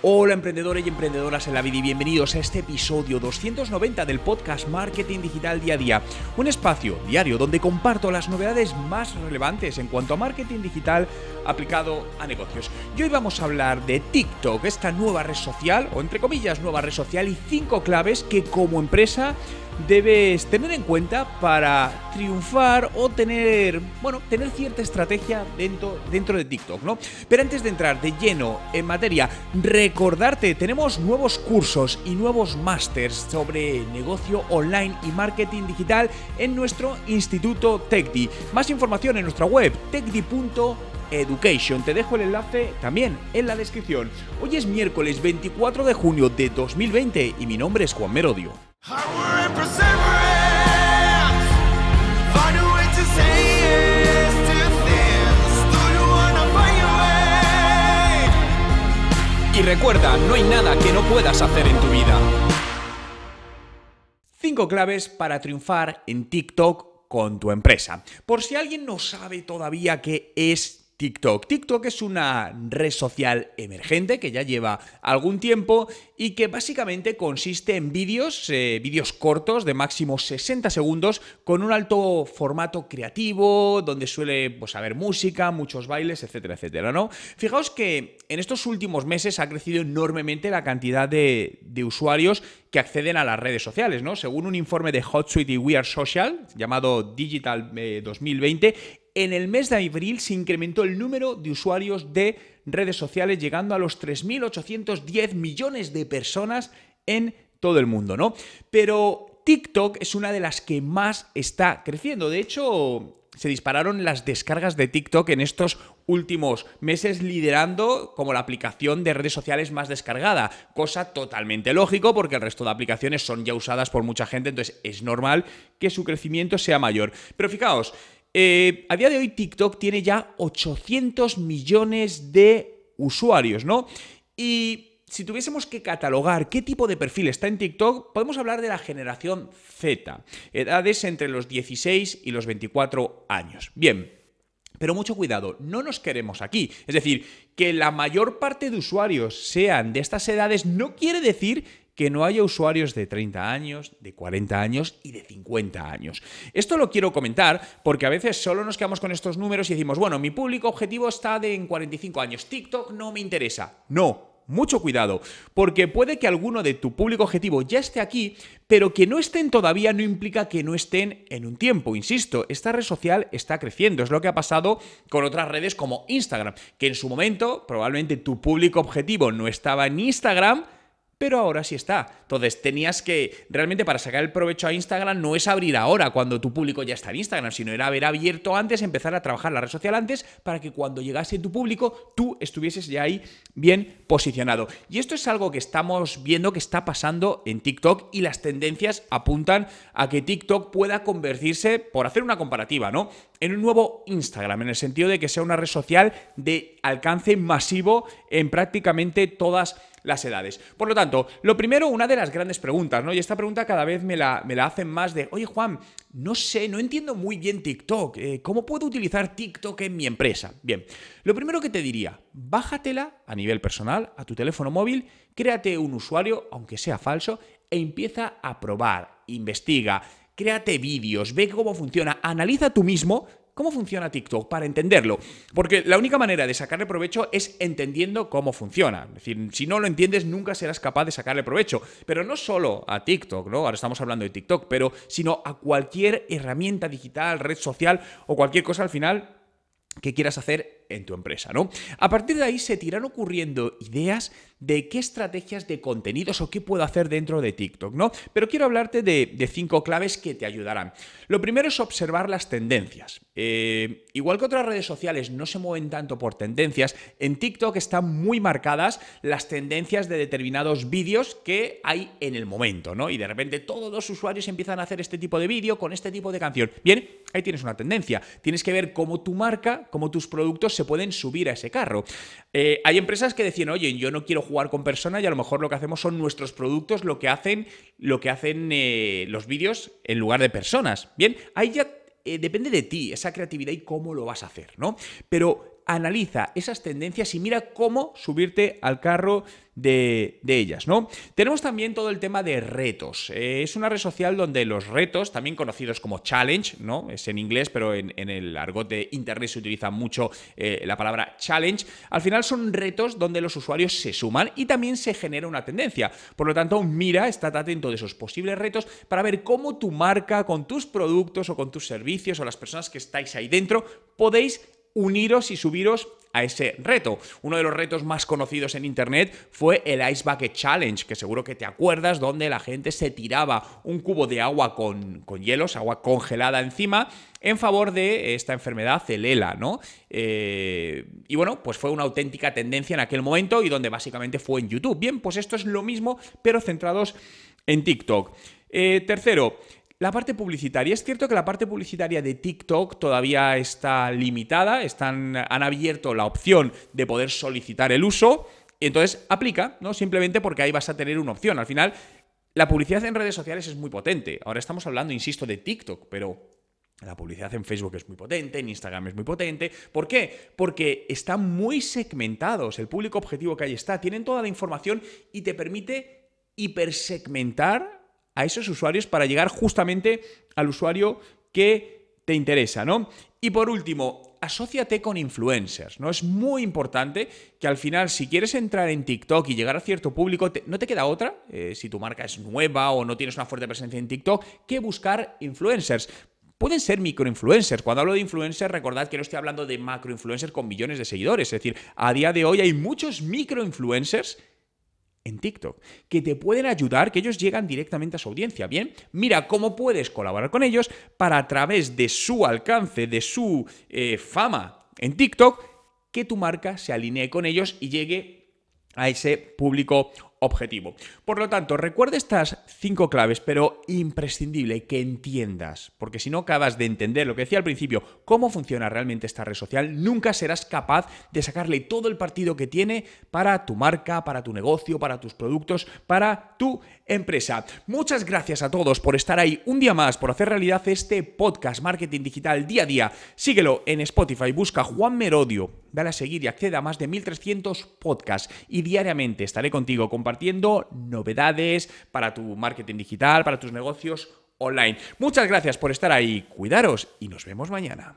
Hola emprendedores y emprendedoras en la vida y bienvenidos a este episodio 290 del podcast Marketing Digital Día a Día, un espacio diario donde comparto las novedades más relevantes en cuanto a marketing digital aplicado a negocios. Y hoy vamos a hablar de TikTok, esta nueva red social, o entre comillas nueva red social, y cinco claves que como empresa debes tener en cuenta para triunfar o tener, bueno, tener cierta estrategia dentro, dentro de TikTok, ¿no? Pero antes de entrar de lleno en materia, recordarte, tenemos nuevos cursos y nuevos másters sobre negocio online y marketing digital en nuestro Instituto TechDi. Más información en nuestra web, tecdi.education. Te dejo el enlace también en la descripción. Hoy es miércoles 24 de junio de 2020 y mi nombre es Juan Merodio. Y recuerda, no hay nada que no puedas hacer en tu vida. Cinco claves para triunfar en TikTok con tu empresa. Por si alguien no sabe todavía qué es TikTok. TikTok es una red social emergente que ya lleva algún tiempo y que básicamente consiste en vídeos, eh, vídeos cortos de máximo 60 segundos con un alto formato creativo, donde suele pues, haber música, muchos bailes, etcétera, etcétera, ¿no? Fijaos que en estos últimos meses ha crecido enormemente la cantidad de, usuarios que acceden a las redes sociales, ¿no? Según un informe de HotSuite y We Are Social llamado Digital 2020, eh, en el mes de abril se incrementó el número de usuarios de redes sociales llegando a los 3.810 millones de personas en todo el mundo, ¿no? Pero TikTok es una de las que más está creciendo. De hecho, se dispararon las descargas de TikTok en estos últimos meses, liderando como la aplicación de redes sociales más descargada, cosa totalmente lógico porque el resto de aplicaciones son ya usadas por mucha gente, entonces es normal que su crecimiento sea mayor. Pero fijaos, eh, a día de hoy TikTok tiene ya 800 millones de usuarios, ¿no? Y si tuviésemos que catalogar qué tipo de perfil está en TikTok, podemos hablar de la generación Z, edades entre los 16 y los 24 años. Bien. Pero mucho cuidado, no nos queremos aquí. Es decir, que la mayor parte de usuarios sean de estas edades no quiere decir que no haya usuarios de 30 años, de 40 años y de 50 años. Esto lo quiero comentar porque a veces solo nos quedamos con estos números y decimos, bueno, mi público objetivo está de en 45 años, TikTok no me interesa. No, mucho cuidado, porque puede que alguno de tu público objetivo ya esté aquí, pero que no estén todavía no implica que no estén en un tiempo. Insisto, esta red social está creciendo, es lo que ha pasado con otras redes como Instagram, que en su momento probablemente tu público objetivo no estaba en Instagram, pero ahora sí está. Entonces tenías que, realmente para sacar el provecho a Instagram no es abrir ahora cuando tu público ya está en Instagram, sino era haber abierto antes, empezar a trabajar la red social antes para que cuando llegase tu público tú estuvieses ya ahí bien posicionado. Y esto es algo que estamos viendo que está pasando en TikTok y las tendencias apuntan a que TikTok pueda convertirse, por hacer una comparativa, ¿no? En un nuevo Instagram, en el sentido de que sea una red social de alcance masivo en prácticamente todas las edades. Por lo tanto, lo primero, una de las grandes preguntas, ¿no? Y esta pregunta cada vez me la, me la hacen más de, oye Juan, no sé, no entiendo muy bien TikTok, eh, ¿cómo puedo utilizar TikTok en mi empresa? Bien, lo primero que te diría, bájatela a nivel personal, a tu teléfono móvil, créate un usuario, aunque sea falso, e empieza a probar, investiga, créate vídeos, ve cómo funciona, analiza tú mismo cómo funciona TikTok para entenderlo. Porque la única manera de sacarle provecho es entendiendo cómo funciona. Es decir, si no lo entiendes, nunca serás capaz de sacarle provecho. Pero no solo a TikTok, ¿no? Ahora estamos hablando de TikTok, pero sino a cualquier herramienta digital, red social o cualquier cosa al final que quieras hacer en tu empresa, ¿no? A partir de ahí se tiran ocurriendo ideas de qué estrategias de contenidos o qué puedo hacer dentro de TikTok, ¿no? Pero quiero hablarte de, cinco claves que te ayudarán. Lo primero es observar las tendencias. Eh, igual que otras redes sociales no se mueven tanto por tendencias, en TikTok están muy marcadas las tendencias de determinados vídeos que hay en el momento, ¿no? Y de repente todos los usuarios empiezan a hacer este tipo de vídeo con este tipo de canción. Bien, ahí tienes una tendencia. Tienes que ver cómo tu marca, cómo tus productos se pueden subir a ese carro. Eh, hay empresas que decían, oye, yo no quiero jugar con personas y a lo mejor lo que hacemos son nuestros productos, lo que hacen, lo que hacen eh, los vídeos en lugar de personas. Bien, ahí ya eh, depende de ti esa creatividad y cómo lo vas a hacer, ¿no? Pero analiza esas tendencias y mira cómo subirte al carro de, ellas, ¿no? Tenemos también todo el tema de retos. Eh, es una red social donde los retos, también conocidos como challenge, ¿no? Es en inglés, pero en, el argot de internet se utiliza mucho eh, la palabra challenge. Al final son retos donde los usuarios se suman y también se genera una tendencia. Por lo tanto, mira, estate atento de esos posibles retos para ver cómo tu marca, con tus productos o con tus servicios o las personas que estáis ahí dentro, podéis uniros y subiros a ese reto. Uno de los retos más conocidos en Internet fue el Ice Bucket Challenge, que seguro que te acuerdas, donde la gente se tiraba un cubo de agua con, hielos, agua congelada encima, en favor de esta enfermedad, celela, ¿no? Eh, y bueno, pues fue una auténtica tendencia en aquel momento y donde básicamente fue en YouTube. Bien, pues esto es lo mismo, pero centrados en TikTok. Eh, tercero, la parte publicitaria. Es cierto que la parte publicitaria de TikTok todavía está limitada. Están, han abierto la opción de poder solicitar el uso. entonces aplica, ¿no? Simplemente porque ahí vas a tener una opción. Al final, la publicidad en redes sociales es muy potente. Ahora estamos hablando, insisto, de TikTok, pero la publicidad en Facebook es muy potente, en Instagram es muy potente. ¿Por qué? Porque están muy segmentados. El público objetivo que ahí está, tienen toda la información y te permite hipersegmentar a esos usuarios para llegar justamente al usuario que te interesa, ¿no? Y por último, asóciate con influencers, ¿no? Es muy importante que al final, si quieres entrar en TikTok y llegar a cierto público, no te queda otra, eh, si tu marca es nueva o no tienes una fuerte presencia en TikTok, que buscar influencers. Pueden ser microinfluencers. Cuando hablo de influencers, recordad que no estoy hablando de macroinfluencers con millones de seguidores. Es decir, a día de hoy hay muchos microinfluencers en TikTok, que te pueden ayudar, que ellos llegan directamente a su audiencia. Bien, mira cómo puedes colaborar con ellos para a través de su alcance, de su eh, fama en TikTok, que tu marca se alinee con ellos y llegue a ese público objetivo. Por lo tanto, recuerda estas cinco claves, pero imprescindible que entiendas, porque si no acabas de entender lo que decía al principio, cómo funciona realmente esta red social, nunca serás capaz de sacarle todo el partido que tiene para tu marca, para tu negocio, para tus productos, para tu empresa. Muchas gracias a todos por estar ahí un día más, por hacer realidad este podcast Marketing Digital día a día. Síguelo en Spotify, busca Juan Merodio Dale a seguir y acceda a más de 1.300 podcasts y diariamente estaré contigo compartiendo novedades para tu marketing digital, para tus negocios online. Muchas gracias por estar ahí, cuidaros y nos vemos mañana.